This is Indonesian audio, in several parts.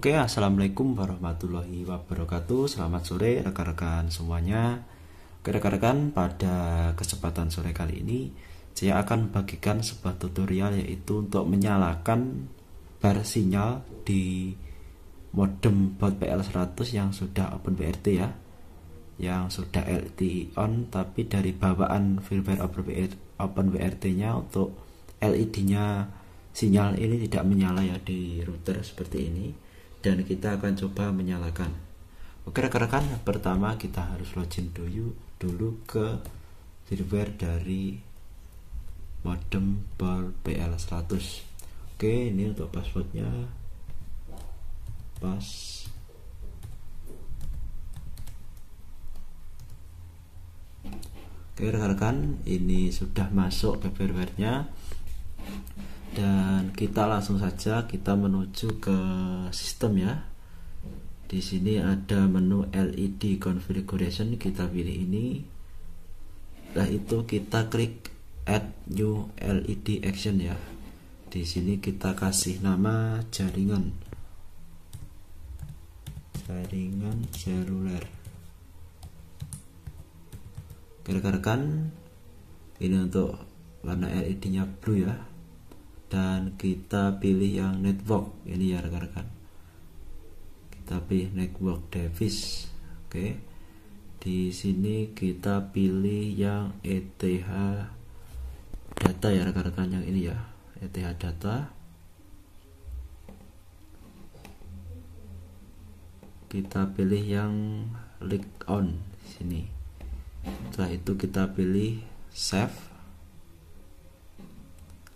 Oke, assalamualaikum warahmatullahi wabarakatuh. Selamat sore rekan-rekan semuanya. Oke rekan-rekan, pada kesempatan sore kali ini saya akan bagikan sebuah tutorial yaitu untuk menyalakan bar sinyal di modem bot PL100 yang sudah open wrt ya yang sudah LTE on tapi dari bawaan firmware open wrt nya untuk LED nya sinyal ini tidak menyala ya di router seperti ini dan kita akan coba menyalakan oke rekan-rekan pertama kita harus login dulu dulu ke firmware dari modem bar BL100 oke ini untuk passwordnya pas oke rekan-rekan ini sudah masuk ke firmware nya dan kita langsung saja kita menuju ke sistem ya di sini ada menu LED configuration kita pilih ini setelah itu kita klik add new LED action ya di sini kita kasih nama jaringan jaringan seluler kira-kira kan ini untuk warna LED nya blue ya dan kita pilih yang network ini ya rekan-rekan kita pilih network device oke di sini kita pilih yang ETH data ya rekan-rekan yang ini ya ETH data kita pilih yang click on sini setelah itu kita pilih save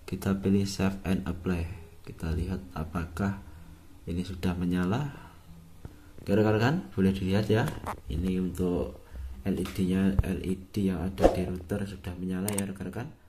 kita pilih save and apply kita lihat apakah ini sudah menyala oke rekan-rekan boleh dilihat ya ini untuk LED nya LED yang ada di router sudah menyala ya rekan-rekan